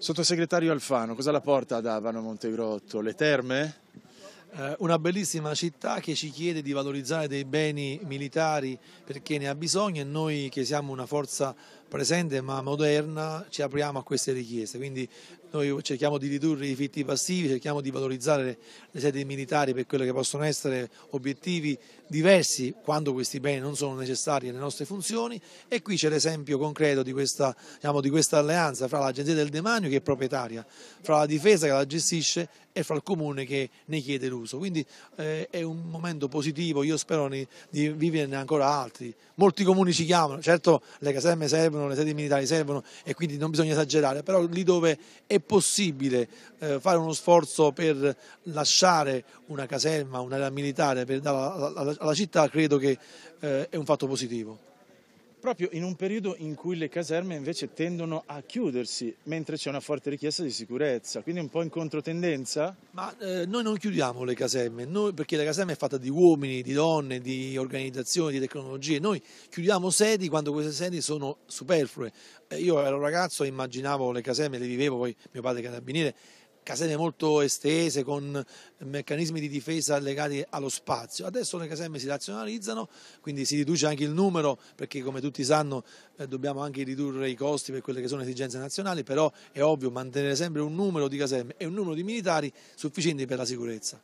Sottosegretario Alfano, cosa la porta ad Avano Montegrotto? Le terme? Eh, una bellissima città che ci chiede di valorizzare dei beni militari perché ne ha bisogno e noi che siamo una forza presente ma moderna ci apriamo a queste richieste. Quindi noi cerchiamo di ridurre i fitti passivi, cerchiamo di valorizzare le sedi militari per quello che possono essere obiettivi diversi quando questi beni non sono necessari alle nostre funzioni e qui c'è l'esempio concreto di questa, diciamo, di questa alleanza fra l'Agenzia del Demanio che è proprietaria, fra la difesa che la gestisce e fra il Comune che ne chiede l'uso deluso, quindi eh, è un momento positivo, io spero di, di viverne ancora altri. Molti comuni ci chiamano, certo le caserme servono, le sedi militari servono e quindi non bisogna esagerare, però lì dove è possibile eh, fare uno sforzo per lasciare una caserma, un'area militare per dare alla, alla, alla città, credo che eh, è un fatto positivo proprio in un periodo in cui le caserme invece tendono a chiudersi, mentre c'è una forte richiesta di sicurezza, quindi un po' in controtendenza? Ma eh, noi non chiudiamo le caserme, noi, perché la caserma è fatta di uomini, di donne, di organizzazioni, di tecnologie, noi chiudiamo sedi quando queste sedi sono superflue. Eh, io ero ragazzo e immaginavo le caserme, le vivevo, poi mio padre è carabiniere, caserne molto estese con meccanismi di difesa legati allo spazio. Adesso le caserme si razionalizzano, quindi si riduce anche il numero perché come tutti sanno eh, dobbiamo anche ridurre i costi per quelle che sono esigenze nazionali, però è ovvio mantenere sempre un numero di caserme e un numero di militari sufficienti per la sicurezza.